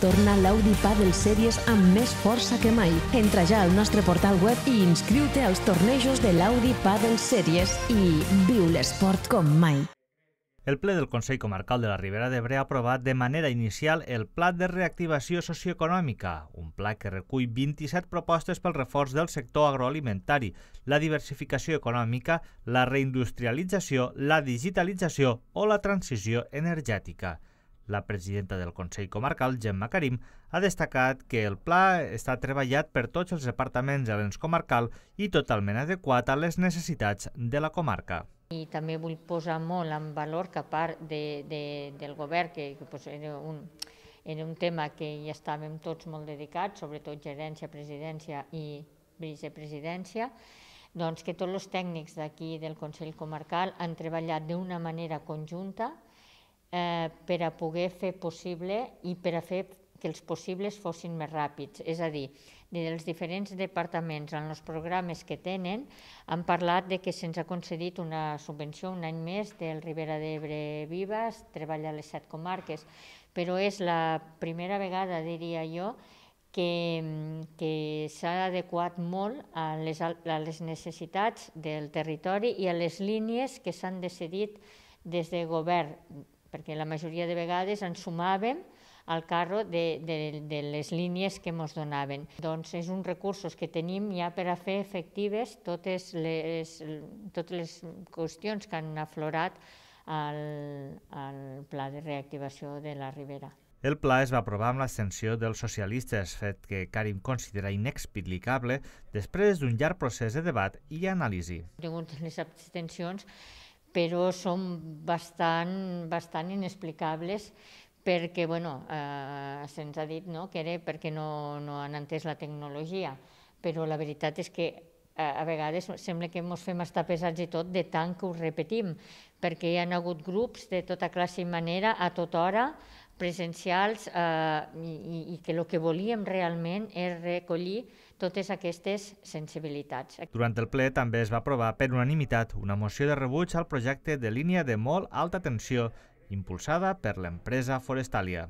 Torna l'Audi Padel Series amb més força que mai. Entra ja al nostre portal web i inscriu-te als tornejos de l'Audi Padel Series i viu l'esport com mai. El ple del Consell Comarcal de la Ribera d'Ebre ha aprovat de manera inicial el Pla de Reactivació Socioeconòmica, un pla que recull 27 propostes pel reforç del sector agroalimentari, la diversificació econòmica, la reindustrialització, la digitalització o la transició energètica. La presidenta del Consell Comarcal, Gemma Karim, ha destacat que el pla està treballat per tots els departaments de l'ens comarcal i totalment adequat a les necessitats de la comarca. I també vull posar molt en valor que a part de, de, del govern, que, que pues, era un, era un tema que hi estàvem tots molt dedicats, sobretot gerència, presidència i vicepresidència, doncs que tots els tècnics d'aquí del Consell Comarcal han treballat d'una manera conjunta eh, per a poder fer possible i per a fer que els possibles fossin més ràpids. És a dir, dels diferents departaments en els programes que tenen, han parlat de que se'ns ha concedit una subvenció un any més del Ribera d'Ebre Vives, treballa a les set comarques, però és la primera vegada, diria jo, que, que s'ha adequat molt a les, a les necessitats del territori i a les línies que s'han decidit des de govern perquè la majoria de vegades ens sumàvem al carro de, de, de les línies que ens donaven. Doncs és un recursos que tenim ja per a fer efectives totes les, totes les qüestions que han aflorat al, al pla de reactivació de la Ribera. El pla es va aprovar amb l'ascensió dels socialistes, fet que Karim considera inexplicable després d'un llarg procés de debat i anàlisi. Hi ha hagut les abstencions però són bastant, bastant inexplicables perquè bueno, eh, se'ns ha dit no, que era perquè no, no han entès la tecnologia, però la veritat és que eh, a vegades sembla que ens fem estar pesats i tot de tant que ho repetim, perquè hi ha hagut grups de tota classe i manera a tota hora presencials eh, i, i que el que volíem realment és recollir totes aquestes sensibilitats. Durant el ple també es va aprovar per unanimitat una moció de rebuig al projecte de línia de molt alta tensió impulsada per l'empresa Forestalia.